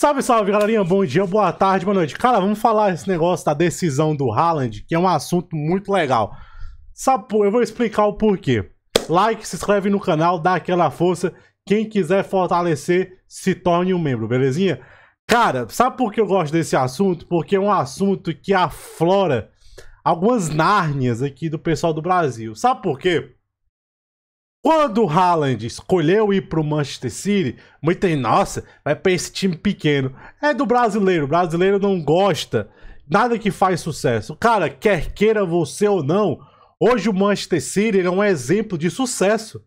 Salve, salve, galerinha. Bom dia, boa tarde, boa noite. Cara, vamos falar esse negócio da decisão do Haaland, que é um assunto muito legal. Sabe, eu vou explicar o porquê. Like, se inscreve no canal, dá aquela força. Quem quiser fortalecer, se torne um membro, belezinha? Cara, sabe por que eu gosto desse assunto? Porque é um assunto que aflora algumas nárnias aqui do pessoal do Brasil. Sabe por quê? Quando o Haaland escolheu ir pro Manchester City, muita gente, nossa, vai pra esse time pequeno. É do brasileiro, o brasileiro não gosta. Nada que faz sucesso. Cara, quer queira você ou não, hoje o Manchester City é um exemplo de sucesso.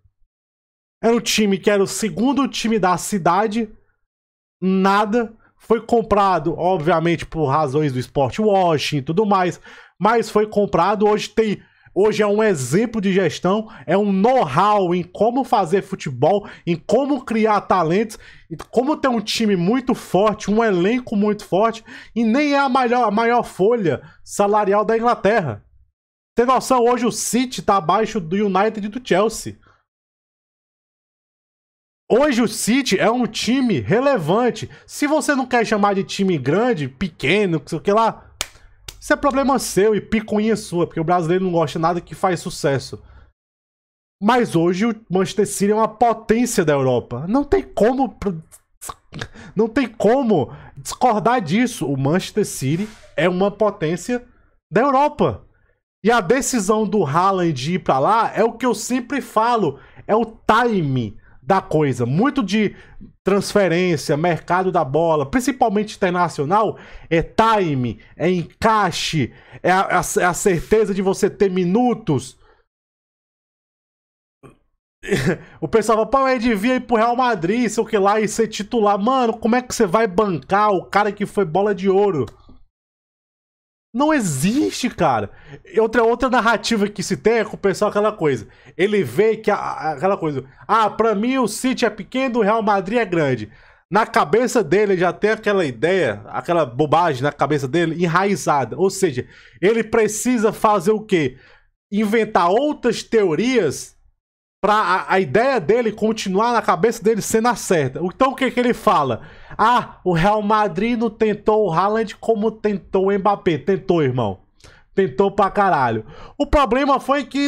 Era é um time que era o segundo time da cidade, nada. Foi comprado, obviamente, por razões do esporte Washington e tudo mais, mas foi comprado. Hoje tem Hoje é um exemplo de gestão, é um know-how em como fazer futebol, em como criar talentos, em como ter um time muito forte, um elenco muito forte, e nem é a maior, a maior folha salarial da Inglaterra. Tem noção, hoje o City está abaixo do United e do Chelsea. Hoje o City é um time relevante. Se você não quer chamar de time grande, pequeno, sei o que lá, isso é problema seu e picuinha sua, porque o brasileiro não gosta de nada que faz sucesso. Mas hoje o Manchester City é uma potência da Europa. Não tem como. Não tem como discordar disso. O Manchester City é uma potência da Europa. E a decisão do Haaland de ir para lá é o que eu sempre falo: é o time da coisa, muito de transferência, mercado da bola, principalmente internacional, é time, é encaixe, é a, é a é certeza de você ter minutos. o pessoal fala, pô, Ed devia ir pro Real Madrid, sei o que lá, e ser titular. Mano, como é que você vai bancar o cara que foi bola de ouro? Não existe, cara. Outra, outra narrativa que se tem é com o pessoal aquela coisa. Ele vê que a, aquela coisa. Ah, pra mim o City é pequeno, o Real Madrid é grande. Na cabeça dele já tem aquela ideia, aquela bobagem na cabeça dele enraizada. Ou seja, ele precisa fazer o quê? Inventar outras teorias para a, a, ideia dele continuar na cabeça dele sendo a certa. Então o que, que ele fala? Ah, o Real Madrid não tentou o Haaland como tentou o Mbappé. Tentou, irmão. Tentou pra caralho. O problema foi que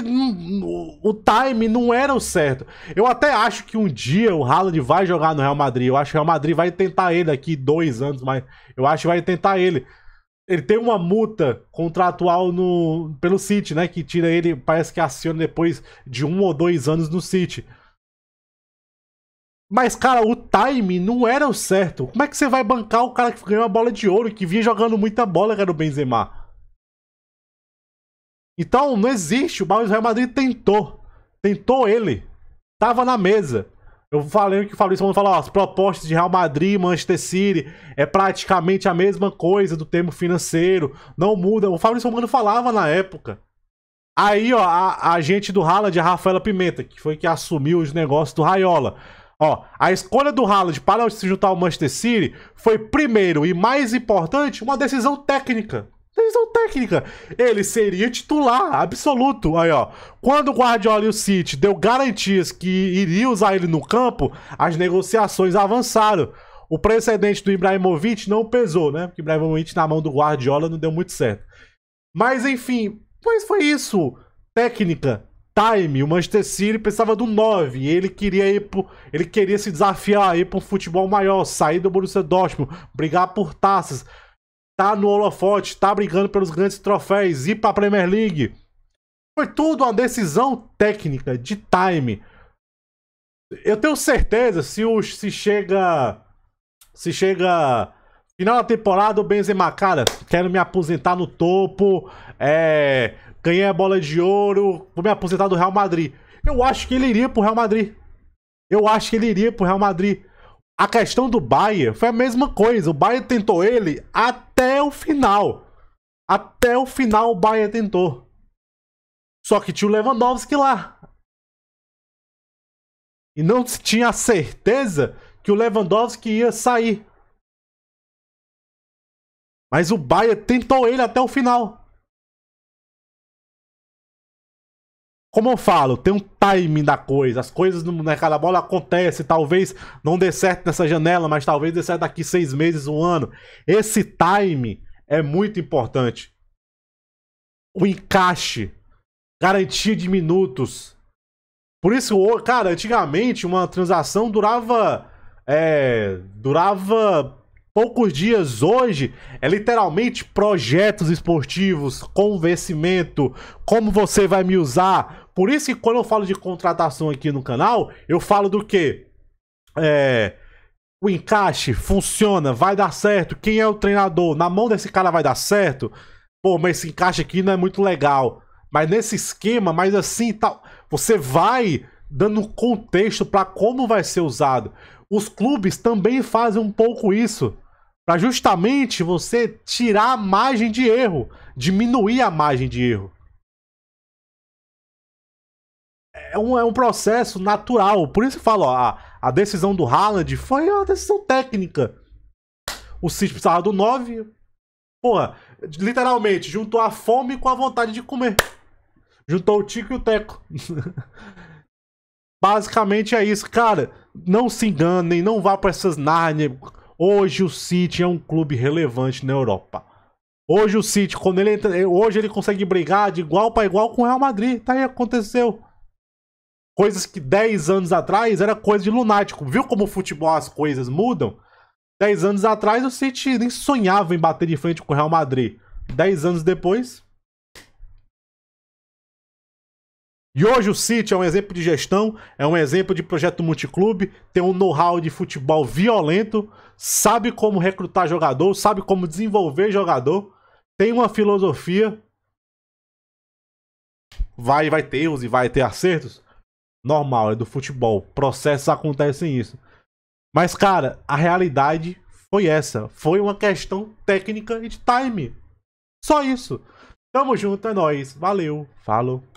o time não era o certo. Eu até acho que um dia o Haaland vai jogar no Real Madrid. Eu acho que o Real Madrid vai tentar ele aqui dois anos, mas eu acho que vai tentar ele ele tem uma multa contratual no, pelo City, né? Que tira ele, parece que aciona depois de um ou dois anos no City. Mas, cara, o time não era o certo. Como é que você vai bancar o cara que ganhou a bola de ouro, que vinha jogando muita bola, cara, o Benzema? Então, não existe. O Real Madrid tentou. Tentou ele. Tava na mesa. Eu falei que o Fabrício Romano fala, ó, as propostas de Real Madrid, Manchester City, é praticamente a mesma coisa do termo financeiro, não muda. O Fabrício Romano falava na época. Aí, ó, a, a gente do Haaland, a Rafaela Pimenta, que foi que assumiu os negócios do Raiola. Ó, a escolha do Haaland para se juntar ao Manchester City foi primeiro e mais importante uma decisão técnica comissão é técnica. Ele seria titular absoluto. Aí, ó. Quando o Guardiola e o City deu garantias que iria usar ele no campo, as negociações avançaram. O precedente do Ibrahimovic não pesou, né? Porque Ibrahimovic na mão do Guardiola não deu muito certo. Mas enfim, mas foi isso. Técnica, time, o Manchester City precisava do 9, ele queria ir pro, ele queria se desafiar aí para um futebol maior, sair do Borussia Dortmund, brigar por taças tá no holofote, tá brigando pelos grandes troféus, ir pra Premier League. Foi tudo uma decisão técnica, de time. Eu tenho certeza se, o, se chega. Se chega. Final da temporada, o Benzema, cara, quero me aposentar no topo, é, ganhei a bola de ouro, vou me aposentar do Real Madrid. Eu acho que ele iria pro Real Madrid. Eu acho que ele iria pro Real Madrid. A questão do Bayern foi a mesma coisa. O Bayern tentou ele até até o final. Até o final o Bayern tentou. Só que tinha o Lewandowski lá. E não se tinha certeza que o Lewandowski ia sair. Mas o Bayern tentou ele até o final. como eu falo, tem um timing da coisa. As coisas no mercado né, da bola acontecem. Talvez não dê certo nessa janela, mas talvez dê certo daqui seis meses, um ano. Esse timing é muito importante. O encaixe, garantia de minutos. Por isso, cara, antigamente uma transação durava. É, durava poucos dias hoje é literalmente projetos esportivos, convencimento, como você vai me usar. Por isso que quando eu falo de contratação aqui no canal, eu falo do que? É, o encaixe funciona, vai dar certo. Quem é o treinador? Na mão desse cara vai dar certo? Pô, mas esse encaixe aqui não é muito legal. Mas nesse esquema, mas assim tal. você vai dando contexto para como vai ser usado os clubes também fazem um pouco isso para justamente você tirar a margem de erro, diminuir a margem de erro. É um, é um processo natural. Por isso eu falo, ó, a, a decisão do Haaland foi uma decisão técnica. O City precisava do 9. Porra, literalmente, juntou a fome com a vontade de comer. Juntou o Tico e o Teco. Basicamente é isso, cara. Não se enganem, não vá para essas Narnia. Hoje o City é um clube relevante na Europa. Hoje o City, quando ele entra, eh, hoje ele consegue brigar de igual para igual com o Real Madrid. Tá aí aconteceu. Coisas que 10 anos atrás era coisa de lunático. Viu como o futebol as coisas mudam? 10 anos atrás o City nem sonhava em bater de frente com o Real Madrid. 10 anos depois, E hoje o City é um exemplo de gestão, é um exemplo de projeto multiclube, tem um know-how de futebol violento, sabe como recrutar jogador, sabe como desenvolver jogador, tem uma filosofia. Vai, vai ter erros e vai ter acertos. Normal, é do futebol. Processos acontecem isso. Mas, cara, a realidade foi essa. Foi uma questão técnica e de time. Só isso. Tamo junto, é nóis. Valeu, falou.